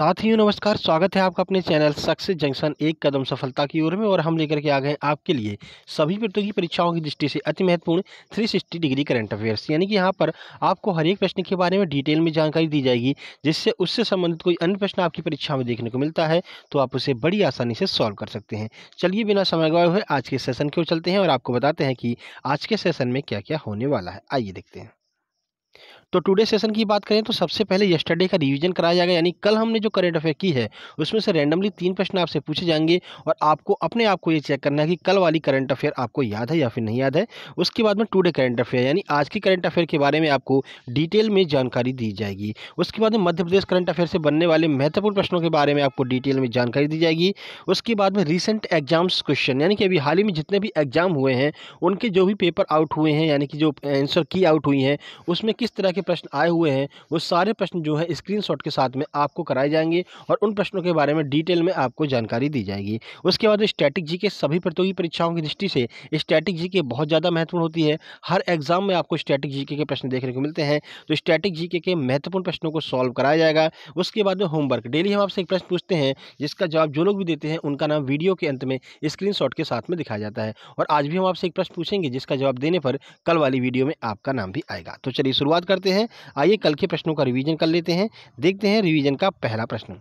साथ ही नमस्कार स्वागत है आपका अपने चैनल सक्सेस जंक्शन एक कदम सफलता की ओर में और हम लेकर के आ गए आपके लिए सभी प्रतियोगी परीक्षाओं की दृष्टि से अति महत्वपूर्ण 360 डिग्री करंट अफेयर्स यानी कि यहाँ पर आपको हर एक प्रश्न के बारे में डिटेल में जानकारी दी जाएगी जिससे उससे संबंधित कोई अन्य प्रश्न आपकी परीक्षा में देखने को मिलता है तो आप उसे बड़ी आसानी से सॉल्व कर सकते हैं चलिए बिना समय गए हुए आज के सेशन की ओर चलते हैं और आपको बताते हैं कि आज के सेशन में क्या क्या होने वाला है आइए देखते हैं तो टुडे सेशन की बात करें तो सबसे पहले यस्टरडे का रिवीजन कराया जाएगा यानी कल हमने जो करंट अफेयर की है उसमें से रैंडमली तीन प्रश्न आपसे पूछे जाएंगे और आपको अपने आप को ये चेक करना है कि कल वाली करंट अफेयर आपको याद है या फिर नहीं याद है उसके बाद में टूडे करंट अफेयर यानी आज की करंट अफेयर के बारे में आपको डिटेल में जानकारी दी जाएगी उसके बाद में मध्य प्रदेश करंट अफेयर से बनने वाले महत्वपूर्ण प्रश्नों के बारे में आपको डिटेल में जानकारी दी जाएगी उसके बाद में रिसेंट एग्जाम्स क्वेश्चन यानी कि अभी हाल ही में जितने भी एग्जाम हुए हैं उनके जो भी पेपर आउट हुए हैं यानी कि जो आंसर की आउट हुई हैं उसमें किस तरह के के प्रश्न आए हुए हैं वो सारे प्रश्न जो है स्क्रीन के साथ में आपको कराए जाएंगे और उन प्रश्नों के बारे में डिटेल में आपको जानकारी दी जाएगी उसके बाद स्टैटिक जी के सभी प्रतियोगी परीक्षाओं की दृष्टि से स्टैटिक जी के बहुत ज़्यादा महत्वपूर्ण होती है हर एग्जाम में आपको स्टैटिक जी के प्रश्न देखने को मिलते हैं तो स्टैटिक जी के महत्वपूर्ण प्रश्नों को सॉल्व कराया जाएगा उसके बाद में होमवर्क डेली हम आपसे एक प्रश्न पूछते हैं जिसका जवाब जो लोग भी देते हैं उनका नाम वीडियो के अंत में स्क्रीन के साथ में दिखाया जाता है और आज भी हम आपसे एक प्रश्न पूछेंगे जिसका जवाब देने पर कल वाली वीडियो में आपका नाम भी आएगा तो चलिए शुरुआत करते हैं सकते हैं आइए कल के प्रश्नों का रिवीजन कर लेते हैं देखते हैं रिवीजन का पहला प्रश्न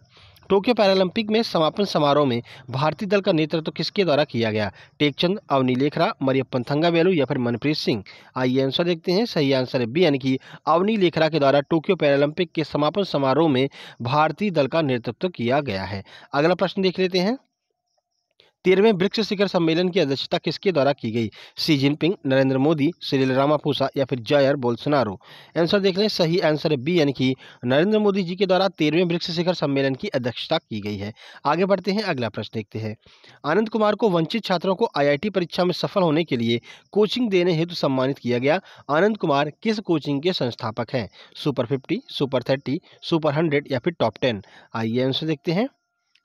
टोक्यो पैरालंपिक में समापन समारोह में भारतीय दल का नेतृत्व तो किसके द्वारा किया गया टेकचंद अवनी लेखरा थंगा वेलू या फिर मनप्रीत सिंह आइए आंसर देखते हैं सही आंसर है बी यानी कि अवनी लेखरा के द्वारा टोक्यो पैरालंपिक के समापन समारोह में भारतीय दल का नेतृत्व तो किया गया है अगला प्रश्न देख लेते हैं तेरहवें ब्रिक्स शिखर सम्मेलन की अध्यक्षता किसके द्वारा की गई Xi Jinping Narendra Modi Cyril Ramaphosa या फिर जयर बोलसनारो आंसर देख लें सही आंसर बी यानी कि नरेंद्र मोदी जी के द्वारा तेरहवें ब्रिक्स शिखर सम्मेलन की अध्यक्षता की गई है आगे बढ़ते हैं अगला प्रश्न देखते हैं आनंद कुमार को वंचित छात्रों को आई परीक्षा में सफल होने के लिए कोचिंग देने हेतु सम्मानित किया गया आनंद कुमार किस कोचिंग के संस्थापक हैं super fifty super thirty super hundred या फिर टॉप टेन आइए आंसर देखते हैं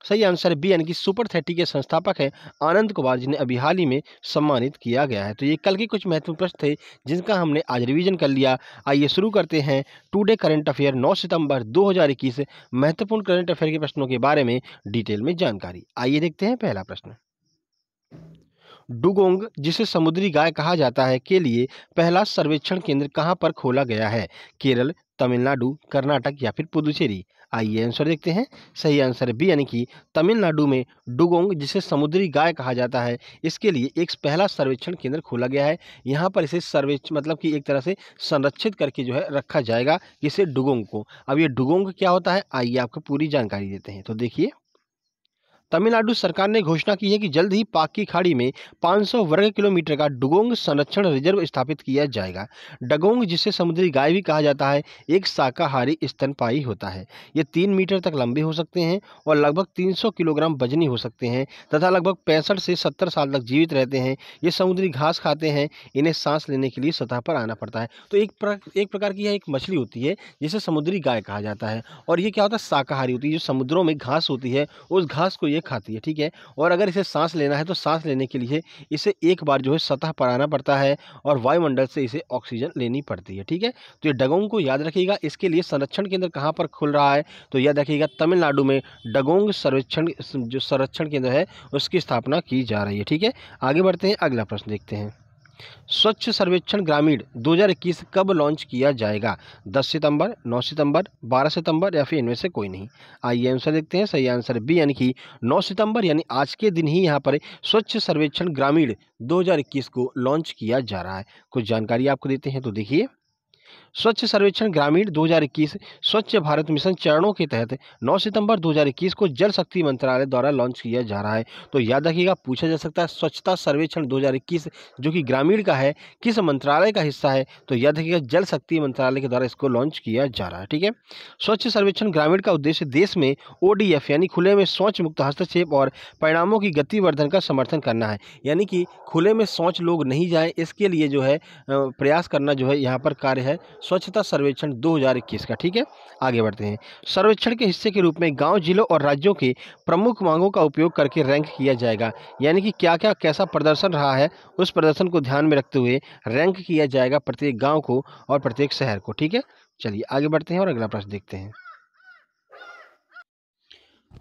सही आंसर बी यानी कि सुपर थर्टी के संस्थापक हैं आनंद कुमार जिन्हें अभी हाल ही में सम्मानित किया गया है तो ये कल के कुछ महत्वपूर्ण प्रश्न थे जिनका हमने आज रिवीजन कर लिया आइए शुरू करते हैं टुडे करंट अफेयर 9 सितंबर 2021 महत्वपूर्ण करंट अफेयर के प्रश्नों के बारे में डिटेल में जानकारी आइए देखते हैं पहला प्रश्न डुगोंग जिसे समुद्री गाय कहा जाता है के लिए पहला सर्वेक्षण केंद्र कहाँ पर खोला गया है केरल तमिलनाडु कर्नाटक या फिर पुदुचेरी आइए आंसर देखते हैं सही आंसर बी यानी कि तमिलनाडु में डुगोंग जिसे समुद्री गाय कहा जाता है इसके लिए एक पहला सर्वेक्षण केंद्र खोला गया है यहाँ पर इसे सर्वे मतलब कि एक तरह से संरक्षित करके जो है रखा जाएगा इसे डुगोंग को अब ये डुगोंग क्या होता है आइए आपको पूरी जानकारी देते हैं तो देखिए तमिलनाडु सरकार ने घोषणा की है कि जल्द ही पाक की खाड़ी में 500 वर्ग किलोमीटर का डुगोंग संरक्षण रिजर्व स्थापित किया जाएगा डगोंग जिसे समुद्री गाय भी कहा जाता है एक शाकाहारी स्तनपाई होता है ये तीन मीटर तक लंबे हो सकते हैं और लगभग 300 किलोग्राम वजनी हो सकते हैं तथा लगभग पैंसठ से सत्तर साल तक जीवित रहते हैं ये समुद्री घास खाते हैं इन्हें सांस लेने के लिए सतह पर आना पड़ता है तो एक प्रकार एक प्रकार की यह एक मछली होती है जिसे समुद्री गाय कहा जाता है और ये क्या होता है शाकाहारी होती है जो समुद्रों में घास होती है उस घास को ये खाती है ठीक है और अगर इसे सांस लेना है तो सांस लेने के लिए इसे एक बार जो है सतह पर आना पड़ता है और वायुमंडल से इसे ऑक्सीजन लेनी पड़ती है ठीक है तो ये डगोंग को याद रखिएगा इसके लिए संरक्षण केंद्र कहाँ पर खुल रहा है तो याद रखिएगा तमिलनाडु में डगोंग सर्वेक्षण जो संरक्षण केंद्र है उसकी स्थापना की जा रही है ठीक है आगे बढ़ते हैं अगला प्रश्न देखते हैं स्वच्छ सर्वेक्षण ग्रामीण 2021 कब लॉन्च किया जाएगा 10 सितंबर 9 सितंबर 12 सितंबर या फिर इनमें से कोई नहीं आइए आंसर देखते हैं सही आंसर बी यानी कि 9 सितंबर यानी आज के दिन ही यहां पर स्वच्छ सर्वेक्षण ग्रामीण 2021 को लॉन्च किया जा रहा है कुछ जानकारी आपको देते हैं तो देखिए स्वच्छ सर्वेक्षण ग्रामीण 2021 स्वच्छ भारत मिशन चरणों के तहत 9 सितंबर 2021 को जल शक्ति मंत्रालय द्वारा लॉन्च किया जा रहा है तो याद रखिएगा पूछा जा सकता है स्वच्छता सर्वेक्षण 2021 जो कि ग्रामीण का है किस मंत्रालय का हिस्सा है तो याद रखिएगा जल शक्ति मंत्रालय के द्वारा इसको लॉन्च किया जा रहा है ठीक है स्वच्छ सर्वेक्षण ग्रामीण का उद्देश्य देश में ओ यानी खुले में शौच मुक्त हस्तक्षेप और परिणामों की गतिवर्धन का समर्थन करना है यानी कि खुले में शौच लोग नहीं जाएँ इसके लिए जो है प्रयास करना जो है यहाँ पर कार्य है स्वच्छता सर्वेक्षण 2021 का ठीक है आगे बढ़ते हैं सर्वेक्षण के हिस्से के रूप में गांव जिलों और राज्यों की प्रमुख मांगों का उपयोग करके रैंक किया जाएगा यानी कि क्या क्या कैसा प्रदर्शन रहा है उस प्रदर्शन को ध्यान में रखते हुए रैंक किया जाएगा प्रत्येक गाँव को और प्रत्येक शहर को ठीक है चलिए आगे बढ़ते हैं और अगला प्रश्न देखते हैं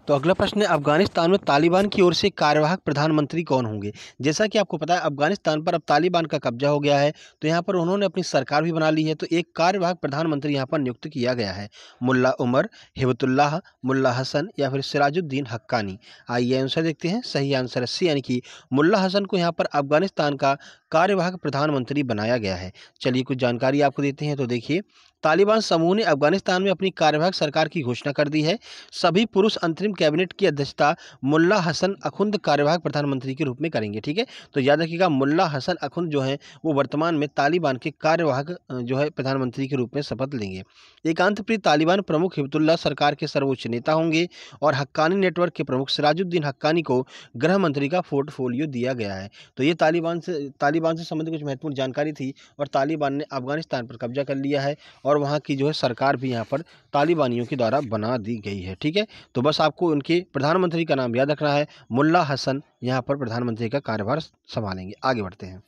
तो अगला प्रश्न है अफगानिस्तान में तालिबान की ओर से कार्यवाहक प्रधानमंत्री कौन होंगे जैसा कि आपको पता है अफगानिस्तान पर अब तालिबान का कब्जा हो गया है तो यहाँ पर उन्होंने अपनी सरकार भी बना ली है तो एक कार्यवाहक प्रधानमंत्री यहाँ पर नियुक्त किया गया है मुल्ला उमर हिबतुल्लाह मुल्ला हसन या फिर सिराजुद्दीन हक्कानी आइए आंसर देखते हैं सही आंसर सी यानी कि मुला हसन को यहाँ पर अफगानिस्तान का कार्यवाहक प्रधानमंत्री बनाया गया है चलिए कुछ जानकारी आपको देते हैं तो देखिए तालिबान समूह ने अफगानिस्तान में अपनी कार्यवाहक सरकार की घोषणा कर दी है सभी पुरुष अंतरिम कैबिनेट की अध्यक्षता मुल्ला हसन अखुंद कार्यवाहक प्रधानमंत्री के रूप में करेंगे ठीक है तो याद रखिएगा मुल्ला हसन अखुंद जो है वो वर्तमान में तालिबान के कार्यवाहक जो है प्रधानमंत्री के रूप में शपथ लेंगे एकांतप्रिय तालिबान प्रमुख हिबतुल्ला सरकार के सर्वोच्च नेता होंगे और हक्कानी नेटवर्क के प्रमुख सिराजुद्दीन हक्कानी को गृह मंत्री का पोर्टफोलियो दिया गया है तो ये तालिबान से तालिबान से संबंधित कुछ महत्वपूर्ण जानकारी थी और तालिबान ने अफगानिस्तान पर कब्जा कर लिया है और और वहाँ की जो है सरकार भी यहाँ पर तालिबानियों के द्वारा बना दी गई है ठीक है तो बस आपको उनके प्रधानमंत्री का नाम याद रखना है मुल्ला हसन यहाँ पर प्रधानमंत्री का कार्यभार संभालेंगे आगे बढ़ते हैं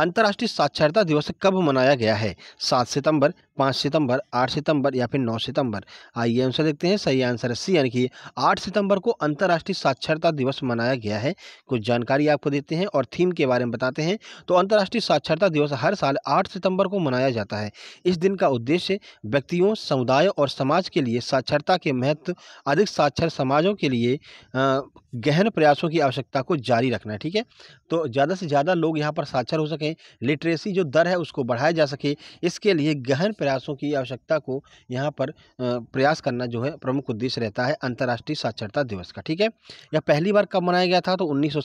अंतर्राष्ट्रीय साक्षरता दिवस कब मनाया गया है सात सितंबर पाँच सितंबर आठ सितंबर या फिर नौ सितंबर आइए आंसर देखते हैं सही आंसर है सी यानी कि आठ सितंबर को अंतर्राष्ट्रीय साक्षरता दिवस मनाया गया है कुछ जानकारी आपको देते हैं और थीम के बारे में बताते हैं तो अंतर्राष्ट्रीय साक्षरता दिवस हर साल आठ सितंबर को मनाया जाता है इस दिन का उद्देश्य व्यक्तियों समुदाय और समाज के लिए साक्षरता के महत्व अधिक साक्षर समाजों के लिए गहन प्रयासों की आवश्यकता को जारी रखना है ठीक है तो ज़्यादा से ज़्यादा लोग यहाँ पर साक्षर हो सकें सकें लिटरेसी जो दर है उसको बढ़ाया जा सके इसके लिए गहन प्रयासों की आवश्यकता को यहाँ पर प्रयास करना जो है प्रमुख उद्देश्य रहता है अंतर्राष्ट्रीय साक्षरता दिवस का ठीक है यह पहली बार कब मनाया गया था तो उन्नीस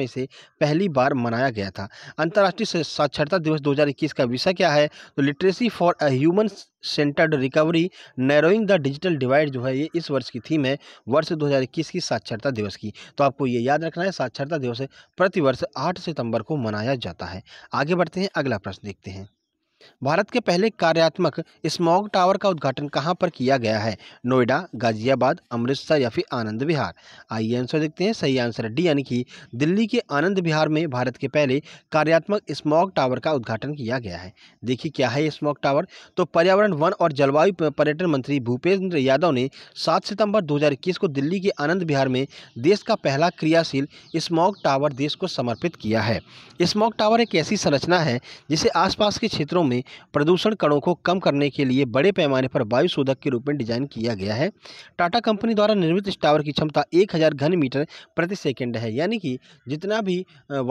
में से पहली बार मनाया गया था अंतर्राष्ट्रीय साक्षरता दिवस दो का विषय क्या है तो literacy for a human centred recovery narrowing the digital divide जो है ये इस वर्ष की थीम है वर्ष 2021 की साक्षरता दिवस की तो आपको ये याद रखना है साक्षरता दिवस प्रतिवर्ष 8 सितंबर को मनाया जाता है आगे बढ़ते हैं अगला प्रश्न देखते हैं भारत के पहले कार्यात्मक स्मॉग टावर का उद्घाटन कहाँ पर किया गया है नोएडा गाजियाबाद अमृतसर या फिर आनंद विहार आइए आंसर देखते हैं सही आंसर डी यानी कि दिल्ली के आनंद विहार में भारत के पहले कार्यात्मक स्मॉग टावर का उद्घाटन किया गया है देखिए क्या है स्मॉग टावर तो पर्यावरण वन और जलवायु पर्यटन मंत्री भूपेंद्र यादव ने सात सितंबर दो को दिल्ली के आनंद विहार में देश का पहला क्रियाशील स्मॉग टावर देश को समर्पित किया है स्मॉग टावर एक ऐसी संरचना है जिसे आसपास के क्षेत्रों में में प्रदूषण कणों को कम करने के लिए बड़े पैमाने पर वायु शोधक के रूप में डिजाइन किया गया है टाटा कंपनी द्वारा निर्मित इस टावर की क्षमता एक हज़ार घन मीटर प्रति सेकंड है यानी कि जितना भी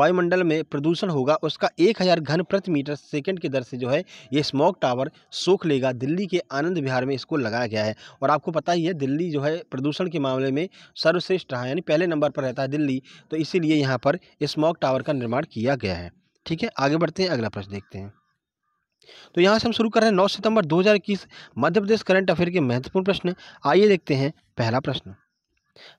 वायुमंडल में प्रदूषण होगा उसका एक हज़ार घन प्रति मीटर सेकेंड की दर से जो है ये स्मॉक टावर सोख लेगा दिल्ली के आनंद विहार में इसको लगाया गया है और आपको पता ही है दिल्ली जो है प्रदूषण के मामले में सर्वश्रेष्ठ रहा यानी पहले नंबर पर रहता है दिल्ली तो इसीलिए यहाँ पर स्मॉक टावर का निर्माण किया गया है ठीक है आगे बढ़ते हैं अगला प्रश्न देखते हैं तो यहाँ से हम शुरू कर रहे हैं नौ सितंबर दो मध्य प्रदेश करंट अफेयर के महत्वपूर्ण प्रश्न आइए देखते हैं पहला प्रश्न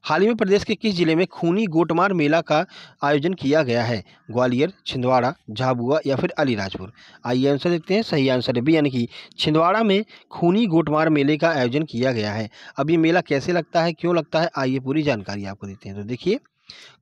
हाल ही में प्रदेश के किस जिले में खूनी गोटमार मेला का आयोजन किया गया है ग्वालियर छिंदवाड़ा झाबुआ या फिर अलीराजपुर आइए आंसर देखते हैं सही आंसर है बी यानी कि छिंदवाड़ा में खूनी गोटमार मेले का आयोजन किया गया है अब ये मेला कैसे लगता है क्यों लगता है आइए पूरी जानकारी आपको देते हैं तो देखिए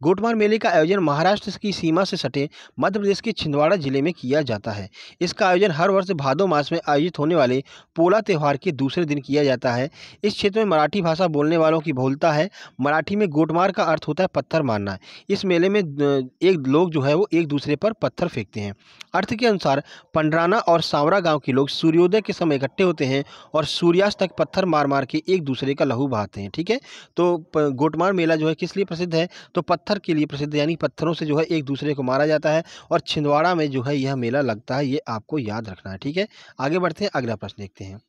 गोटमार मेले का आयोजन महाराष्ट्र की सीमा से सटे मध्य प्रदेश के छिंदवाड़ा जिले में किया जाता है इसका आयोजन हर वर्ष भादो मास में आयोजित होने वाले पोला त्यौहार के दूसरे दिन किया जाता है इस क्षेत्र में मराठी भाषा बोलने वालों की बहुलता है मराठी में गोटमार का अर्थ होता है पत्थर मारना इस मेले में एक लोग जो है वो एक दूसरे पर पत्थर फेंकते हैं अर्थ के अनुसार पंडराना और सांवरा गाँव के लोग सूर्योदय के समय इकट्ठे होते हैं और सूर्यास्त तक पत्थर मार मार के एक दूसरे का लहू बहाते हैं ठीक है तो गोटमार मेला जो है किस लिए प्रसिद्ध है तो पत्थर पत्थर के लिए प्रसिद्ध यानी पत्थरों से जो है एक दूसरे को मारा जाता है और छिंदवाड़ा में जो है यह मेला लगता है ये आपको याद रखना है ठीक है आगे बढ़ते हैं अगला प्रश्न देखते हैं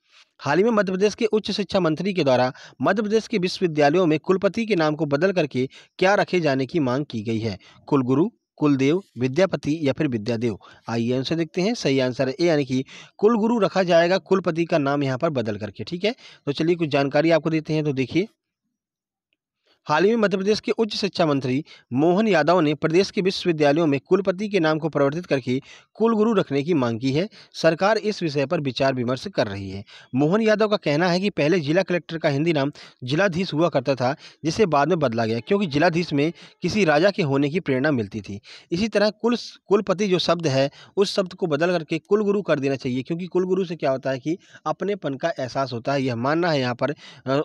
हाल ही में मध्य प्रदेश के उच्च शिक्षा मंत्री के द्वारा मध्य प्रदेश के विश्वविद्यालयों में कुलपति के नाम को बदल करके क्या रखे जाने की मांग की गई है कुलगुरु कुलदेव विद्यापति या फिर विद्यादेव आइए आंसर देखते हैं सही आंसर है ए यानी कि कुलगुरु रखा जाएगा कुलपति का नाम यहाँ पर बदल करके ठीक है तो चलिए कुछ जानकारी आपको देते हैं तो देखिए हाल ही में मध्य प्रदेश के उच्च शिक्षा मंत्री मोहन यादव ने प्रदेश के विश्वविद्यालयों में कुलपति के नाम को परिवर्तित करके कुलगुरु रखने की मांग की है सरकार इस विषय पर विचार विमर्श कर रही है मोहन यादव का कहना है कि पहले जिला कलेक्टर का हिंदी नाम जिलाधीश हुआ करता था जिसे बाद में बदला गया क्योंकि जिलाधीश में किसी राजा के होने की प्रेरणा मिलती थी इसी तरह कुल कुलपति जो शब्द है उस शब्द को बदल करके कुलगुरु कर देना चाहिए क्योंकि कुलगुरु से क्या होता है कि अपनेपन का एहसास होता है यह मानना है यहाँ पर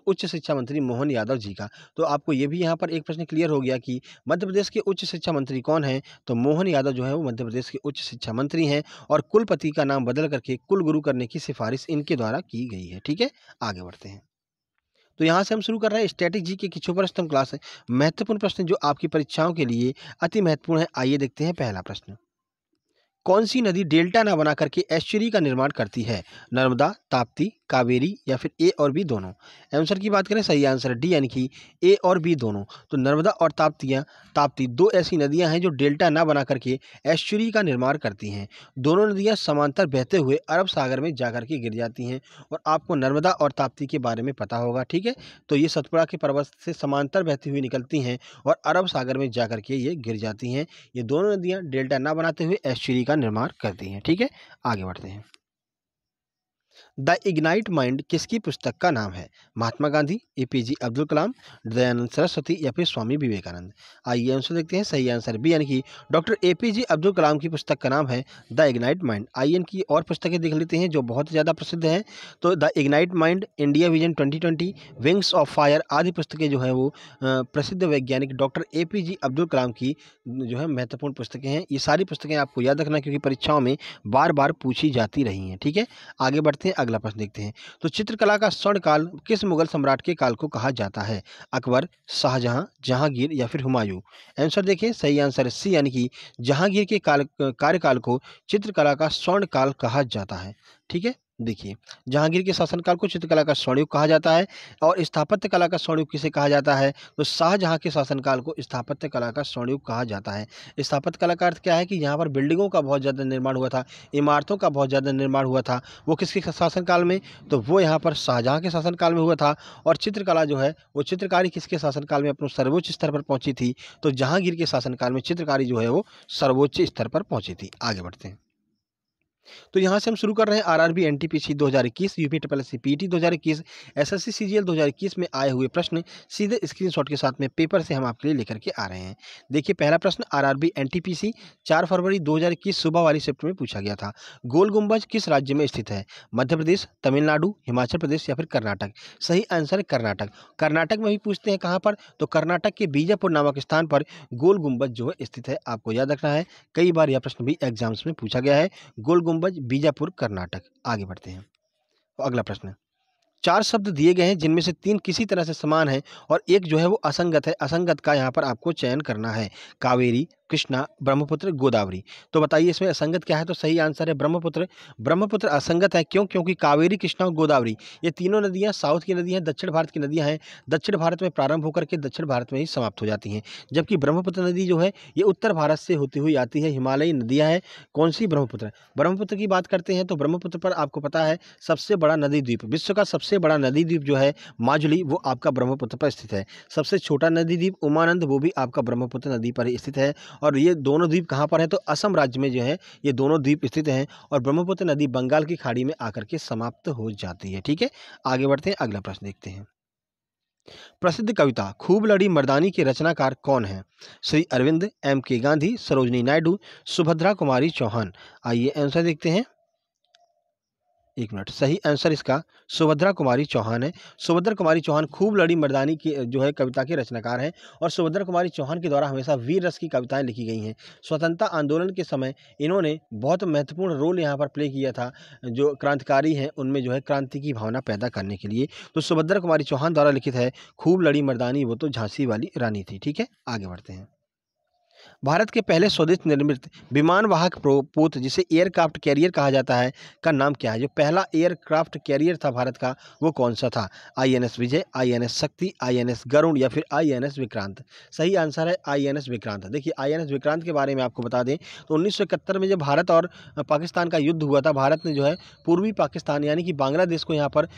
उच्च शिक्षा मंत्री मोहन यादव जी का तो आप आपको ये भी यहाँ पर एक प्रश्न क्लियर हो गया कि मध्य प्रदेश के उच्च शिक्षा मंत्री कौन है तो मोहन यादव जो है वो मध्य प्रदेश के उच्च शिक्षा मंत्री हैं और कुलपति का नाम बदल करके कुलगुरु करने की सिफारिश इनके द्वारा की गई है ठीक है आगे बढ़ते हैं तो यहाँ से हम शुरू कर रहे हैं स्टैटिक जी के किचो प्रश्न क्लास है महत्वपूर्ण प्रश्न जो आपकी परीक्षाओं के लिए अति महत्वपूर्ण है आइए देखते हैं पहला प्रश्न कौन सी नदी डेल्टा ना बना करके एश्चुरी का निर्माण करती है नर्मदा ताप्ती कावेरी या फिर ए और बी दोनों आंसर की बात करें सही आंसर डी यानी कि ए और बी दोनों तो नर्मदा और ताप्तियाँ ताप्ती दो ऐसी नदियाँ हैं जो डेल्टा ना बना करके एश्चुरी का निर्माण करती हैं दोनों नदियाँ समांतर बहते हुए अरब सागर में जा के गिर जाती हैं और आपको नर्मदा और ताप्ती के बारे में पता होगा ठीक है तो ये सतपुड़ा के पर्वत से समांतर बहती हुई निकलती हैं और अरब सागर में जा के ये गिर जाती हैं ये दोनों नदियाँ डेल्टा ना बनाते हुए एश्चुरी का निर्माण करती हैं ठीक है आगे बढ़ते हैं द इग्नाइट माइंड किसकी पुस्तक का नाम है Mahatma Gandhi A P J Abdul Kalam Dayanand Saraswati या फिर स्वामी विवेकानंद आइए आंसर देखते हैं सही आंसर बी यानी कि doctor A P J Abdul Kalam की पुस्तक का नाम है द इग्नाइट माइंड आइए इनकी और पुस्तकें देख लेते हैं जो बहुत ज़्यादा प्रसिद्ध हैं तो the ignite mind India vision twenty twenty wings of fire आदि पुस्तकें जो है वो प्रसिद्ध वैज्ञानिक doctor A P J Abdul Kalam की जो है महत्वपूर्ण पुस्तकें हैं ये सारी पुस्तकें आपको याद रखना क्योंकि परीक्षाओं में बार बार पूछी जाती रही हैं ठीक है आगे बढ़ते हैं अगला प्रश्न देखते हैं तो चित्रकला का स्वर्ण काल किस मुगल सम्राट के काल को कहा जाता है अकबर शाहजहां जहांगीर या फिर हुमायूं आंसर देखें सही आंसर सी यानी कि जहांगीर के काल कार्यकाल को चित्रकला का स्वर्ण काल कहा जाता है ठीक है देखिए जहांगीर के शासनकाल को चित्रकला का स्वर्णयुग कहा जाता है और स्थापत्य कला का स्वर्णयुग किसे कहा जाता है तो शाहजहाँ के शासनकाल को स्थापत्य कला का स्वर्णयुग कहा जाता है स्थापत्य कला का अर्थ क्या है कि यहाँ पर बिल्डिंगों का बहुत ज़्यादा निर्माण हुआ था इमारतों का बहुत ज़्यादा निर्माण हुआ था वो किसके शासनकाल में तो वो यहाँ पर शाहजहाँ के शासनकाल में हुआ था और चित्रकला जो है वो चित्रकारी किसके शासनकाल में अपने सर्वोच्च स्तर पर पहुँची थी तो जहांगीर के शासनकाल में चित्रकारी जो है वो सर्वोच्च स्तर पर पहुँची थी आगे बढ़ते हैं तो यहाँ से हम शुरू कर रहे हैं RRB NTPC 2021 UP triple S PT 2021 SSC CGL 2021 में आए हुए प्रश्न सीधे स्क्रीनशॉट के साथ में पेपर से हम आपके लिए लेकर के आ रहे हैं देखिए पहला प्रश्न आरआरबी एनटीपीसी 4 फरवरी 2021 सुबह वाली शिफ्ट में पूछा गया था गोल गुंबज किस राज्य में स्थित है मध्य प्रदेश तमिलनाडु हिमाचल प्रदेश या फिर कर्नाटक सही आंसर है कर्नाटक कर्नाटक में भी पूछते हैं कहाँ पर तो कर्नाटक के बीजापुर नामक स्थान पर गोल गुंबज जो है स्थित है आपको याद रखना है कई बार यह प्रश्न भी एग्जाम्स में पूछा गया है गोल गुम्बज कुंबज बीजापुर कर्नाटक आगे बढ़ते हैं तो अगला प्रश्न चार शब्द दिए गए हैं जिनमें से तीन किसी तरह से समान हैं और एक जो है वो असंगत है असंगत का यहाँ पर आपको चयन करना है कावेरी कृष्णा ब्रह्मपुत्र गोदावरी तो बताइए इसमें असंगत क्या है तो सही आंसर है ब्रह्मपुत्र ब्रह्मपुत्र असंगत है क्यों क्योंकि कावेरी कृष्णा और गोदावरी ये तीनों नदियाँ साउथ की नदियाँ दक्षिण भारत की नदियाँ हैं दक्षिण भारत में प्रारंभ होकर के दक्षिण भारत में ही समाप्त हो जाती हैं जबकि ब्रह्मपुत्र नदी जो है ये उत्तर भारत से होती हुई आती है हिमालयी नदियाँ हैं कौन सी ब्रह्मपुत्र ब्रह्मपुत्र की बात करते हैं तो ब्रह्मपुत्र पर आपको पता है सबसे बड़ा नदी द्वीप विश्व का सबसे बड़ा नदी द्वीप जो है माजुली वो आपका ब्रह्मपुत्र पर स्थित है सबसे छोटा नदी द्वीप उमानंद वो भी आपका ब्रह्मपुत्र नदी पर स्थित है और ये दोनों द्वीप कहाँ पर हैं तो असम राज्य में जो है ये दोनों द्वीप स्थित हैं और ब्रह्मपुत्र नदी बंगाल की खाड़ी में आकर के समाप्त हो जाती है ठीक है आगे बढ़ते हैं अगला प्रश्न देखते हैं प्रसिद्ध कविता खूब लड़ी मर्दानी के रचनाकार कौन हैं श्री अरविंद एम के गांधी सरोजनी नायडू सुभद्रा कुमारी चौहान आइए आंसर देखते हैं एक मिनट सही आंसर इसका सुभद्रा कुमारी चौहान है सुभद्रा कुमारी चौहान खूब लड़ी मर्दानी की जो है कविता के रचनाकार हैं और सुभद्रा कुमारी चौहान के द्वारा हमेशा वीर रस की कविताएं लिखी गई हैं स्वतंत्रता आंदोलन के समय इन्होंने बहुत महत्वपूर्ण रोल यहाँ पर प्ले किया था जो क्रांतिकारी हैं उनमें जो है क्रांति की भावना पैदा करने के लिए तो सुभद्रा कुमारी चौहान द्वारा लिखित है खूब लड़ी मर्दानी वो तो झांसी वाली रानी थी ठीक है आगे बढ़ते हैं भारत के पहले स्वदेश निर्मित विमानवाहक प्रोपोत पोत जिसे एयरक्राफ्ट कैरियर कहा जाता है का नाम क्या है जो पहला एयरक्राफ्ट कैरियर था भारत का वो कौन सा था INS Vijay INS Shakti INS Garun या फिर आईएनएस विक्रांत सही आंसर है आईएनएस विक्रांत देखिए आईएनएस विक्रांत के बारे में आपको बता दें तो उन्नीस में जब भारत और पाकिस्तान का युद्ध हुआ था भारत ने जो है पूर्वी पाकिस्तान यानी कि बांग्लादेश को यहाँ पर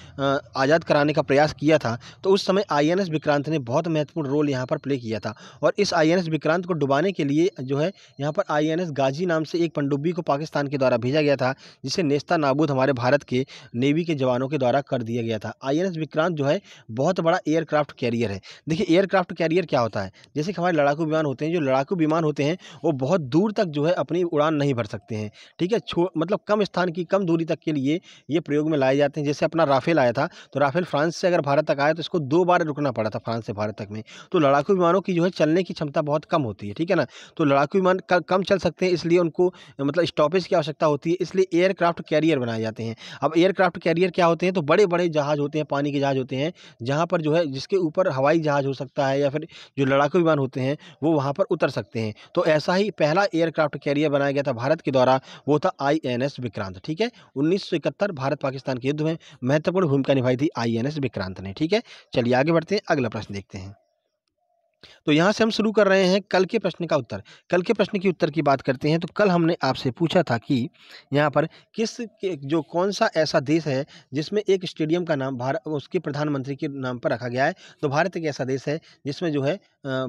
आज़ाद कराने का प्रयास किया था तो उस समय आई विक्रांत ने बहुत महत्वपूर्ण रोल यहाँ पर प्ले किया था और इस आई विक्रांत को डुबाने के लिए ये जो है यहाँ पर आई गाजी नाम से एक पंडुब्बी को पाकिस्तान के द्वारा भेजा गया था जिसे नेस्ता नाबूद हमारे भारत के नेवी के जवानों के द्वारा कर दिया गया था आई विक्रांत जो है बहुत बड़ा एयरक्राफ्ट कैरियर है देखिए एयरक्राफ्ट कैरियर क्या होता है जैसे कि हमारे लड़ाकू विमान होते हैं जो लड़ाकू विमान होते हैं वो बहुत दूर तक जो है अपनी उड़ान नहीं भर सकते हैं ठीक है मतलब कम स्थान की कम दूरी तक के लिए ये प्रयोग में लाए जाते हैं जैसे अपना राफेल आया था तो राफेल फ्रांस से अगर भारत तक आया तो इसको दो बार रुकना पड़ा था फ्रांस से भारत तक में तो लड़ाकू विमानों की जो है चलने की क्षमता बहुत कम होती है ठीक है ना तो लड़ाकू विमान कम चल सकते हैं इसलिए उनको मतलब स्टॉपेज की आवश्यकता होती है इसलिए एयरक्राफ्ट कैरियर बनाए जाते हैं अब एयरक्राफ्ट कैरियर क्या होते हैं तो बड़े बड़े जहाज़ होते हैं पानी के जहाज़ होते हैं जहाँ पर जो है जिसके ऊपर हवाई जहाज़ हो सकता है या फिर जो लड़ाकू विमान होते हैं वो वहाँ पर उतर सकते हैं तो ऐसा ही पहला एयरक्राफ्ट कैरियर बनाया गया था भारत के द्वारा वो था आई विक्रांत ठीक है उन्नीस भारत पाकिस्तान के युद्ध में महत्वपूर्ण भूमिका निभाई थी आई विक्रांत ने ठीक है चलिए आगे बढ़ते हैं अगला प्रश्न देखते हैं तो यहाँ से हम शुरू कर रहे हैं कल के प्रश्न का उत्तर कल के प्रश्न के उत्तर की बात करते हैं तो कल हमने आपसे पूछा था कि यहाँ पर किस जो कौन सा ऐसा देश है जिसमें एक स्टेडियम का नाम भारत उसके प्रधानमंत्री के नाम पर रखा गया है तो भारत एक ऐसा देश है जिसमें जो है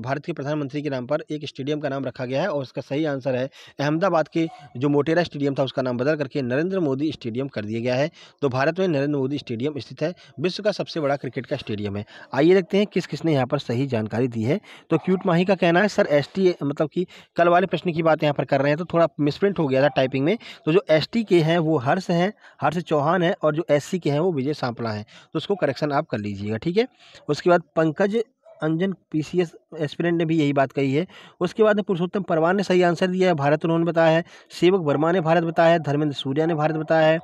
भारत के प्रधानमंत्री के नाम पर एक स्टेडियम का नाम रखा गया है और उसका सही आंसर है अहमदाबाद के जो मोटेरा स्टेडियम था उसका नाम बदल करके नरेंद्र मोदी स्टेडियम कर दिया गया है तो भारत में नरेंद्र मोदी स्टेडियम स्थित है विश्व का सबसे बड़ा क्रिकेट का स्टेडियम है आइए देखते हैं किस किसने यहाँ पर सही जानकारी दी है तो क्यूट माही का कहना है सर एस मतलब कि कल वाले प्रश्न की बात यहाँ पर कर रहे हैं तो थोड़ा मिसप्रिंट हो गया था टाइपिंग में तो जो एस के हैं वो हर्ष हैं हर्ष चौहान है और जो एस के हैं वो विजय सांपला हैं तो उसको करेक्शन आप कर लीजिएगा ठीक है उसके बाद पंकज अंजन पीसीएस एस्पिरेंट ने भी यही बात कही है उसके बाद पुरुषोत्तम परवान ने सही आंसर दिया है भारत उन्होंने बताया है सेवक वर्मा ने भारत बताया है धर्मेंद्र सूर्या ने भारत बताया है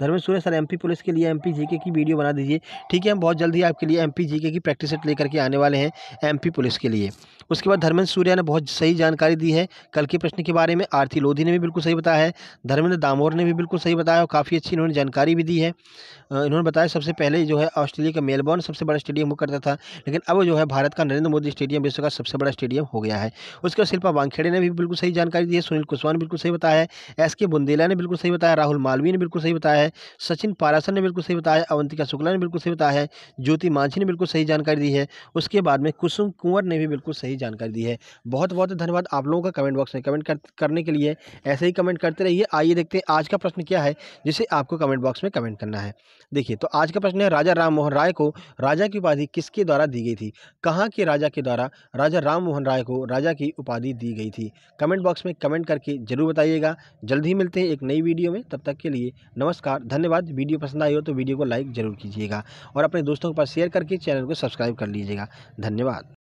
Dharmendra Surya sir MP police के लिए एम जीके की वीडियो बना दीजिए ठीक है हम बहुत जल्दी आपके लिए एम जीके की प्रैक्टिस सेट लेकर के आने वाले हैं एम पुलिस के लिए उसके बाद धर्मेंद्र सूर्या ने बहुत सही जानकारी दी है कल के प्रश्न के बारे में आरती लोधी ने भी बिल्कुल सही बताया है धर्मेंद्र दामोर ने भी बिल्कुल सही बताया और काफ़ी अच्छी इन्होंने जानकारी भी दी है इन्होंने बताया सबसे पहले जो है ऑस्ट्रेलिया का मेलबॉर्न सबसे बड़ा स्टेडियम वो करता था लेकिन अब जो है भारत का नरेंद्र मोदी स्टेडियम विश्व का सबसे बड़ा स्टेडियम हो गया है उसके बाद शिल्पा वांगखेड़े ने भी बिल्कुल सही जानकारी दी है सुनील कुशवाहा ने बिल्कुल सही बताया है एस के बुंदेला ने बिल्कुल सही बताया राहुल मालवीय ने बिल्कुल सही बताया है सचिन पारासन ने बिल्कुल सही बताया अवंतिका शुक्ला ने बिल्कुल सही बताया है ज्योति मांझी ने बिल्कुल सही जानकारी दी है उसके बाद में कुसुम कुंवर ने भी बिल्कुल सही जानकारी दी है बहुत बहुत धन्यवाद आप लोगों का कमेंट बॉक्स में कमेंट करने के लिए ऐसे ही कमेंट करते रहिए आइए देखते हैं आज का प्रश्न क्या है जिसे आपको कमेंट बॉक्स में कमेंट करना है देखिए तो आज का प्रश्न है राजा राम मोहन राय को राजा की उपाधि किसके द्वारा दी गई थी कहाँ के राजा के द्वारा राजा राम मोहन राय को राजा की उपाधि दी गई थी कमेंट बॉक्स में कमेंट करके ज़रूर बताइएगा जल्द ही मिलते हैं एक नई वीडियो में तब तक के लिए नमस्कार धन्यवाद वीडियो पसंद आई हो तो वीडियो को लाइक ज़रूर कीजिएगा और अपने दोस्तों के पास शेयर करके चैनल को सब्सक्राइब कर लीजिएगा धन्यवाद